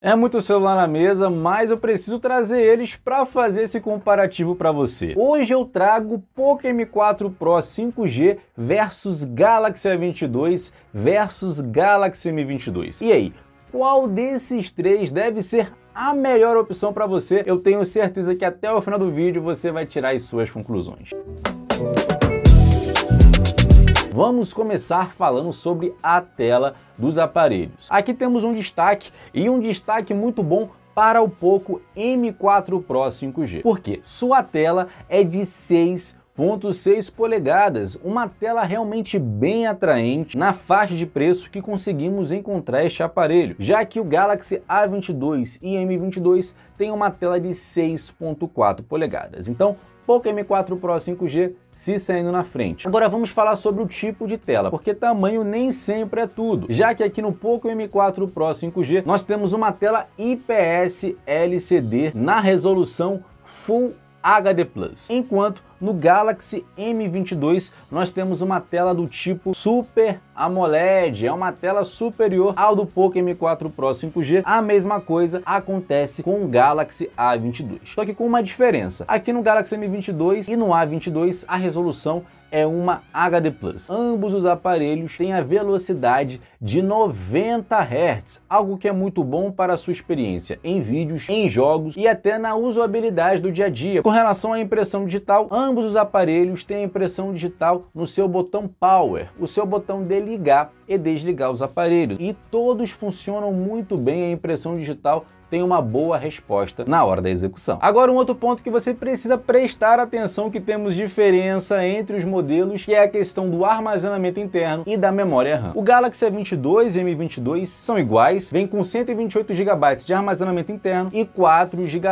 É muito celular na mesa, mas eu preciso trazer eles para fazer esse comparativo para você. Hoje eu trago Poco M4 Pro 5G versus Galaxy A22 versus Galaxy M22. E aí, qual desses três deve ser a melhor opção para você? Eu tenho certeza que até o final do vídeo você vai tirar as suas conclusões. Música Vamos começar falando sobre a tela dos aparelhos. Aqui temos um destaque e um destaque muito bom para o Poco M4 Pro 5G. Porque Sua tela é de 6 6.6 polegadas, uma tela realmente bem atraente na faixa de preço que conseguimos encontrar este aparelho, já que o Galaxy A22 e M22 tem uma tela de 6.4 polegadas. Então, Poco M4 Pro 5G se saindo na frente. Agora vamos falar sobre o tipo de tela, porque tamanho nem sempre é tudo, já que aqui no Poco M4 Pro 5G nós temos uma tela IPS LCD na resolução Full HD+, enquanto no Galaxy M22 nós temos uma tela do tipo Super AMOLED, é uma tela superior ao do Poco M4 Pro 5G. A mesma coisa acontece com o Galaxy A22, só que com uma diferença. Aqui no Galaxy M22 e no A22 a resolução é uma HD+. Ambos os aparelhos têm a velocidade de 90 Hz, algo que é muito bom para a sua experiência em vídeos, em jogos e até na usabilidade do dia a dia. Com relação à impressão digital, ambos os aparelhos têm a impressão digital no seu botão power, o seu botão de ligar e desligar os aparelhos. E todos funcionam muito bem a impressão digital tem uma boa resposta na hora da execução. Agora, um outro ponto que você precisa prestar atenção que temos diferença entre os modelos, que é a questão do armazenamento interno e da memória RAM. O Galaxy A22 e M22 são iguais, vem com 128 GB de armazenamento interno e 4 GB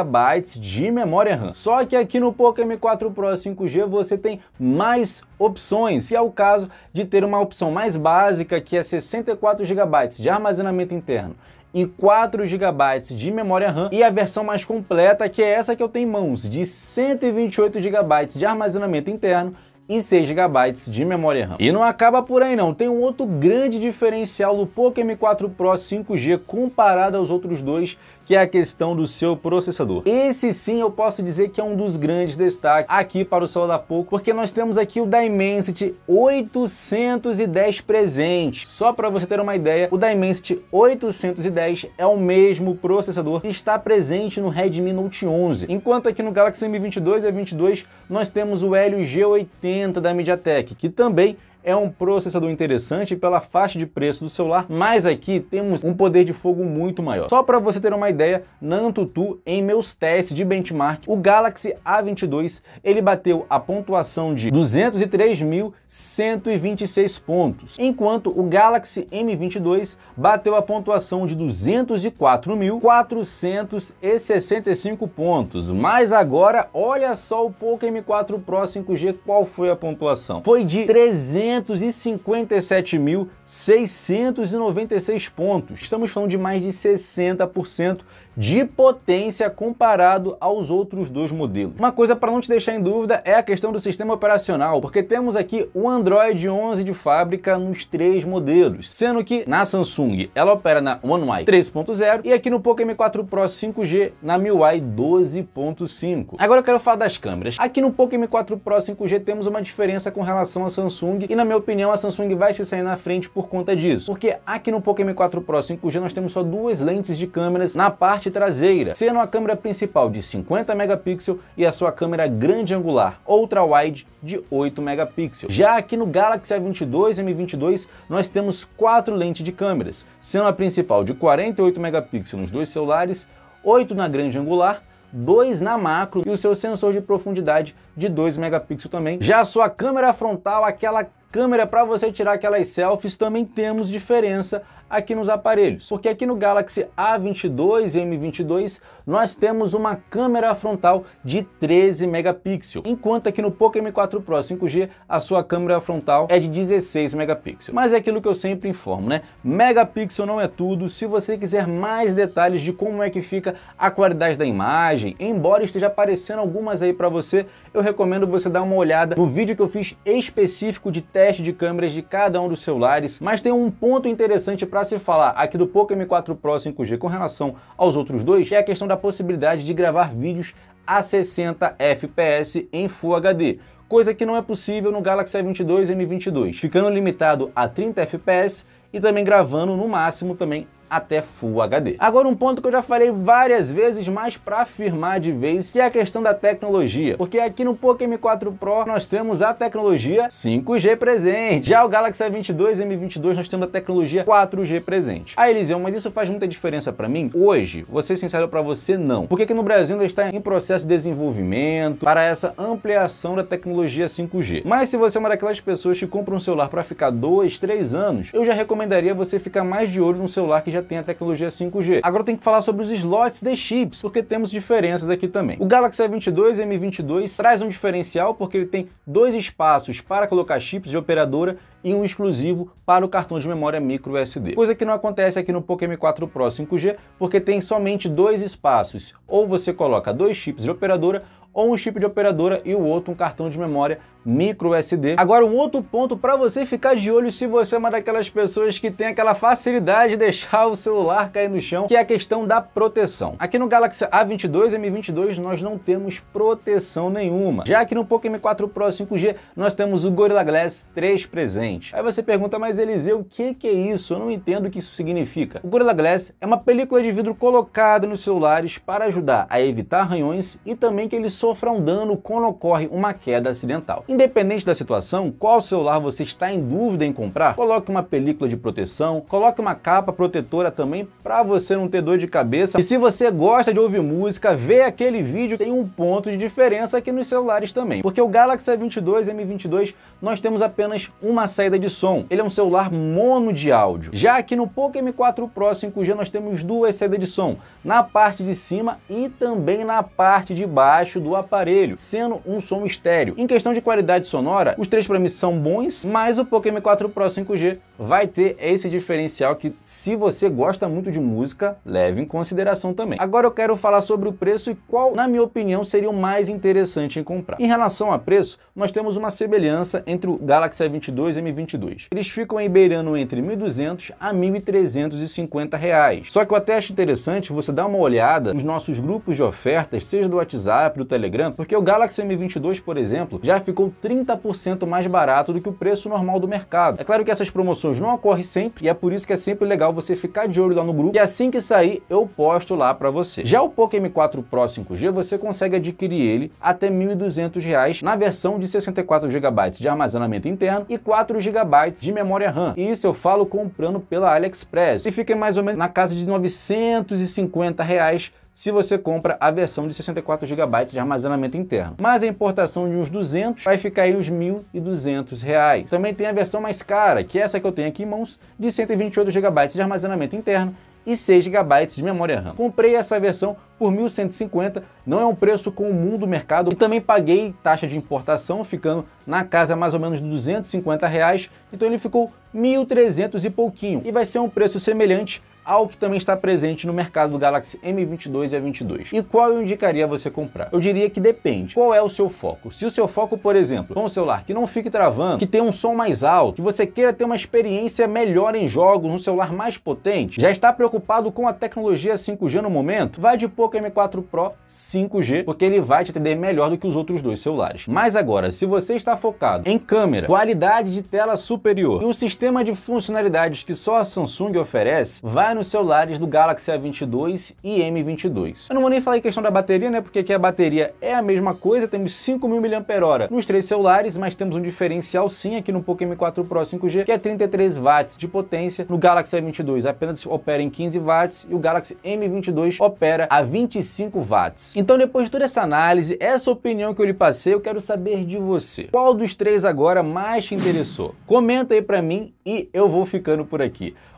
de memória RAM. Só que aqui no Poco M4 Pro 5G você tem mais opções, e é o caso de ter uma opção mais básica, que é 64 GB de armazenamento interno e 4 GB de memória RAM e a versão mais completa, que é essa que eu tenho em mãos, de 128 GB de armazenamento interno e 6 GB de memória RAM. E não acaba por aí não, tem um outro grande diferencial do Poco M4 Pro 5G comparado aos outros dois, que é a questão do seu processador. Esse sim eu posso dizer que é um dos grandes destaques aqui para o celular da Poco, porque nós temos aqui o Dimensity 810 presente. Só para você ter uma ideia, o Dimensity 810 é o mesmo processador que está presente no Redmi Note 11. Enquanto aqui no Galaxy M22 e 22 nós temos o Helio G80 da MediaTek, que também é um processador interessante pela faixa de preço do celular, mas aqui temos um poder de fogo muito maior. Só para você ter uma ideia, na Antutu, em meus testes de benchmark, o Galaxy A22, ele bateu a pontuação de 203.126 pontos, enquanto o Galaxy M22 bateu a pontuação de 204.465 pontos. Mas agora, olha só o Poco M4 Pro 5G, qual foi a pontuação? Foi de 300 557.696 pontos. Estamos falando de mais de 60% de potência comparado aos outros dois modelos. Uma coisa para não te deixar em dúvida é a questão do sistema operacional, porque temos aqui o Android 11 de fábrica nos três modelos, sendo que na Samsung ela opera na One UI 3.0 e aqui no Poco M4 Pro 5G na MIUI 12.5. Agora eu quero falar das câmeras. Aqui no Poco M4 Pro 5G temos uma diferença com relação à Samsung e na minha opinião a Samsung vai se sair na frente por conta disso, porque aqui no Poco M4 Pro 5G nós temos só duas lentes de câmeras na parte parte traseira, sendo a câmera principal de 50 megapixels e a sua câmera grande angular, outra wide de 8 megapixels. Já aqui no Galaxy A22 M22 nós temos quatro lentes de câmeras, sendo a principal de 48 megapixels nos dois celulares, 8 na grande angular, 2 na macro e o seu sensor de profundidade de 2 megapixels também. Já a sua câmera frontal, aquela câmera para você tirar aquelas selfies, também temos diferença aqui nos aparelhos. Porque aqui no Galaxy A22 e M22 nós temos uma câmera frontal de 13 megapixels, enquanto aqui no Poco M4 Pro 5G a sua câmera frontal é de 16 megapixels. Mas é aquilo que eu sempre informo, né? Megapixel não é tudo. Se você quiser mais detalhes de como é que fica a qualidade da imagem, embora esteja aparecendo algumas aí para você, eu recomendo você dar uma olhada no vídeo que eu fiz específico de teste teste de câmeras de cada um dos celulares, mas tem um ponto interessante para se falar aqui do Poco M4 Pro 5G com relação aos outros dois, é a questão da possibilidade de gravar vídeos a 60 fps em Full HD, coisa que não é possível no Galaxy S22 e M22, ficando limitado a 30 fps e também gravando no máximo também até Full HD. Agora um ponto que eu já falei várias vezes, mas para afirmar de vez, que é a questão da tecnologia, porque aqui no Poco M4 Pro nós temos a tecnologia 5G presente, já o Galaxy A22 e M22 nós temos a tecnologia 4G presente. Aí Eliseu, mas isso faz muita diferença para mim? Hoje, vou ser sincero para você, não. Porque aqui no Brasil ainda está em processo de desenvolvimento para essa ampliação da tecnologia 5G. Mas se você é uma daquelas pessoas que compra um celular para ficar dois, três anos, eu já recomendaria você ficar mais de olho no celular que já tem a tecnologia 5G. Agora eu tenho que falar sobre os slots de chips, porque temos diferenças aqui também. O Galaxy S22 e M22 traz um diferencial porque ele tem dois espaços para colocar chips de operadora e um exclusivo para o cartão de memória micro SD. Coisa que não acontece aqui no Poco M4 Pro 5G, porque tem somente dois espaços. Ou você coloca dois chips de operadora, ou um chip de operadora e o outro um cartão de memória micro SD. Agora um outro ponto para você ficar de olho se você é uma daquelas pessoas que tem aquela facilidade de deixar o celular cair no chão, que é a questão da proteção. Aqui no Galaxy A22 M22 nós não temos proteção nenhuma. Já que no Poco M4 Pro 5G nós temos o Gorilla Glass 3 presente. Aí você pergunta, mas Eliseu, o que, que é isso? Eu não entendo o que isso significa. O Gorilla Glass é uma película de vidro colocada nos celulares para ajudar a evitar arranhões e também que ele sofra um dano quando ocorre uma queda acidental. Independente da situação, qual celular você está em dúvida em comprar, coloque uma película de proteção, coloque uma capa protetora também para você não ter dor de cabeça. E se você gosta de ouvir música, vê aquele vídeo, tem um ponto de diferença aqui nos celulares também. Porque o Galaxy A22 M22 nós temos apenas uma saída saída de som. Ele é um celular mono de áudio. Já aqui no Poco M4 Pro 5G nós temos duas saídas de som, na parte de cima e também na parte de baixo do aparelho, sendo um som estéreo. Em questão de qualidade sonora, os três para mim são bons, mas o Poco M4 Pro 5G vai ter esse diferencial que se você gosta muito de música, leve em consideração também. Agora eu quero falar sobre o preço e qual, na minha opinião, seria o mais interessante em comprar. Em relação a preço, nós temos uma semelhança entre o Galaxy a 22 e o 2022. Eles ficam aí beirando entre 1.200 a 1.350 reais. Só que eu até acho interessante você dar uma olhada nos nossos grupos de ofertas, seja do WhatsApp, do Telegram, porque o Galaxy M22, por exemplo, já ficou 30% mais barato do que o preço normal do mercado. É claro que essas promoções não ocorrem sempre e é por isso que é sempre legal você ficar de olho lá no grupo e assim que sair eu posto lá para você. Já o Poco M4 Pro 5G você consegue adquirir ele até R$ 1.200 na versão de 64 GB de armazenamento interno e 4 GB de memória RAM. E isso eu falo comprando pela AliExpress. E fica mais ou menos na casa de 950 reais se você compra a versão de 64 GB de armazenamento interno. Mas a importação de uns 200 vai ficar aí os 1.200 reais. Também tem a versão mais cara, que é essa que eu tenho aqui em mãos, de 128 GB de armazenamento interno e 6 GB de memória RAM. Comprei essa versão por 1.150, não é um preço comum do mercado, e também paguei taxa de importação, ficando na casa mais ou menos de 250 reais, então ele ficou 1.300 e pouquinho, e vai ser um preço semelhante algo que também está presente no mercado do Galaxy M22 e A22. E qual eu indicaria você comprar? Eu diria que depende. Qual é o seu foco? Se o seu foco, por exemplo, é um celular que não fique travando, que tenha um som mais alto, que você queira ter uma experiência melhor em jogos, um celular mais potente, já está preocupado com a tecnologia 5G no momento, vai de Poco M4 Pro 5G, porque ele vai te atender melhor do que os outros dois celulares. Mas agora, se você está focado em câmera, qualidade de tela superior e o sistema de funcionalidades que só a Samsung oferece, vai nos celulares do Galaxy A22 e M22. Eu não vou nem falar em questão da bateria, né, porque aqui a bateria é a mesma coisa, temos 5.000 mAh nos três celulares, mas temos um diferencial sim aqui no Poco M4 Pro 5G, que é 33 watts de potência, no Galaxy A22 apenas opera em 15 watts e o Galaxy M22 opera a 25 watts. Então depois de toda essa análise, essa opinião que eu lhe passei, eu quero saber de você. Qual dos três agora mais te interessou? Comenta aí pra mim e eu vou ficando por aqui.